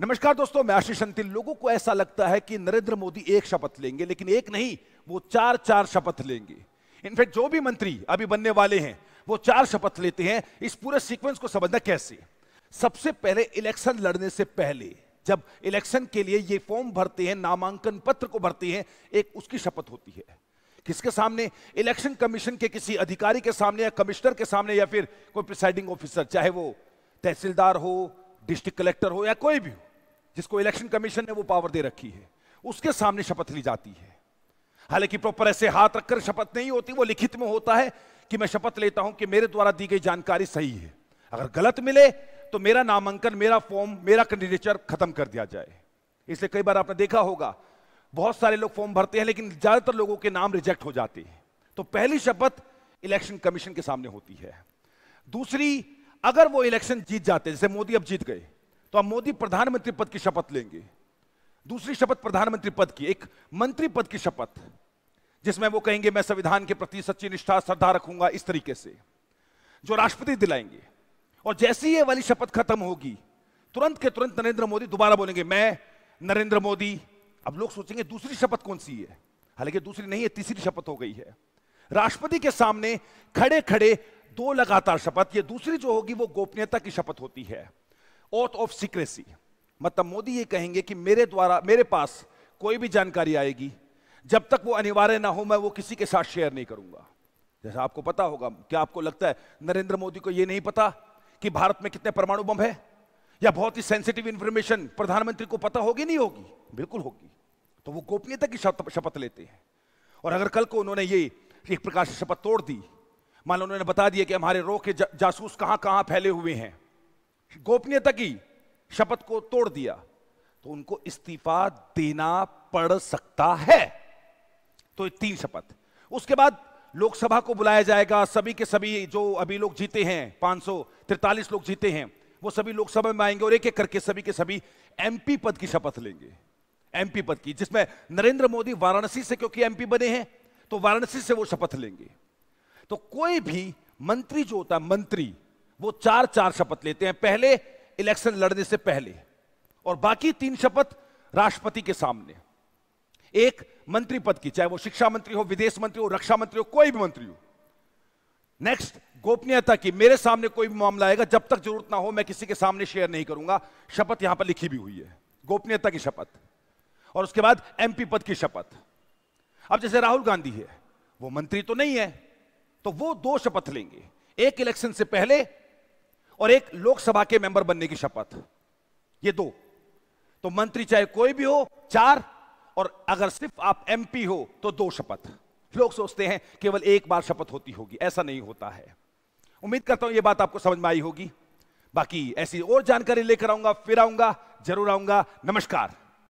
नमस्कार दोस्तों मैं आशीष अंतिल लोगों को ऐसा लगता है कि नरेंद्र मोदी एक शपथ लेंगे लेकिन एक नहीं वो चार चार शपथ लेंगे इनफैक्ट जो भी मंत्री अभी बनने वाले हैं वो चार शपथ लेते हैं इस पूरे सीक्वेंस को समझना कैसे सबसे पहले इलेक्शन लड़ने से पहले जब इलेक्शन के लिए ये फॉर्म भरते हैं नामांकन पत्र को भरते हैं एक उसकी शपथ होती है किसके सामने इलेक्शन कमीशन के किसी अधिकारी के सामने या कमिश्नर के सामने या फिर कोई प्रिसाइडिंग ऑफिसर चाहे वो तहसीलदार हो डिस्ट्रिक्ट कलेक्टर हो या कोई भी हो जिसको इलेक्शन कमीशन ने वो पावर दे रखी है उसके सामने शपथ ली जाती है हालांकि प्रॉपर ऐसे हाथ रखकर शपथ नहीं होती वो लिखित में होता है कि मैं शपथ लेता हूं कि मेरे द्वारा दी गई जानकारी सही है अगर गलत मिले तो मेरा नामांकन मेरा फॉर्म मेरा कैंडिडेचर खत्म कर दिया जाए इसलिए कई बार आपने देखा होगा बहुत सारे लोग फॉर्म भरते हैं लेकिन ज्यादातर लोगों के नाम रिजेक्ट हो जाते हैं तो पहली शपथ इलेक्शन कमीशन के सामने होती है दूसरी अगर वो इलेक्शन जीत जाते जैसे मोदी अब जीत गए तो आप मोदी प्रधानमंत्री पद की शपथ लेंगे दूसरी शपथ प्रधानमंत्री पद की एक मंत्री पद की शपथ जिसमें वो कहेंगे मैं संविधान के प्रति सच्ची निष्ठा श्रद्धा रखूंगा इस तरीके से जो राष्ट्रपति दिलाएंगे और जैसी ये वाली शपथ खत्म होगी तुरंत के तुरंत नरेंद्र मोदी दोबारा बोलेंगे मैं नरेंद्र मोदी अब लोग सोचेंगे दूसरी शपथ कौन सी है हालांकि दूसरी नहीं है तीसरी शपथ हो गई है राष्ट्रपति के सामने खड़े खड़े दो लगातार शपथ ये दूसरी जो होगी वो गोपनीयता की शपथ होती है ओथ ऑफ सीक्रेसी मतलब मोदी ये कहेंगे कि मेरे द्वारा मेरे पास कोई भी जानकारी आएगी जब तक वो अनिवार्य ना हो मैं वो किसी के साथ शेयर नहीं करूंगा जैसा आपको पता होगा क्या आपको लगता है नरेंद्र मोदी को ये नहीं पता कि भारत में कितने परमाणु बम है या बहुत ही सेंसिटिव इंफॉर्मेशन प्रधानमंत्री को पता होगी नहीं होगी बिल्कुल होगी तो वो गोपनीयता की शपथ लेते हैं और अगर कल को उन्होंने ये एक प्रकार से शपथ तोड़ दी मान लो उन्होंने बता दिया कि हमारे रो के जा, जासूस कहां कहां फैले हुए हैं गोपनीयता की शपथ को तोड़ दिया तो उनको इस्तीफा देना पड़ सकता है तो तीन शपथ उसके बाद लोकसभा को बुलाया जाएगा सभी के सभी जो अभी लोग जीते हैं पांच लोग जीते हैं वो सभी लोकसभा में आएंगे और एक एक करके सभी के सभी एमपी पद की शपथ लेंगे एमपी पद की जिसमें नरेंद्र मोदी वाराणसी से क्योंकि एमपी बने हैं तो वाराणसी से वो शपथ लेंगे तो कोई भी मंत्री जो होता है मंत्री वो चार चार शपथ लेते हैं पहले इलेक्शन लड़ने से पहले और बाकी तीन शपथ राष्ट्रपति के सामने एक मंत्री पद की चाहे वो शिक्षा मंत्री हो विदेश मंत्री हो रक्षा मंत्री हो कोई भी मंत्री हो नेक्स्ट गोपनीयता की मेरे सामने कोई भी मामला आएगा जब तक जरूरत ना हो मैं किसी के सामने शेयर नहीं करूंगा शपथ यहां पर लिखी भी हुई है गोपनीयता की शपथ और उसके बाद एमपी पद की शपथ अब जैसे राहुल गांधी है वो मंत्री तो नहीं है तो वो दो शपथ लेंगे एक इलेक्शन से पहले और एक लोकसभा के मेंबर बनने की शपथ ये दो तो मंत्री चाहे कोई भी हो चार और अगर सिर्फ आप एमपी हो तो दो शपथ लोग सोचते हैं केवल एक बार शपथ होती होगी ऐसा नहीं होता है उम्मीद करता हूं यह बात आपको समझ में आई होगी बाकी ऐसी और जानकारी लेकर आऊंगा फिर आऊंगा जरूर आऊंगा नमस्कार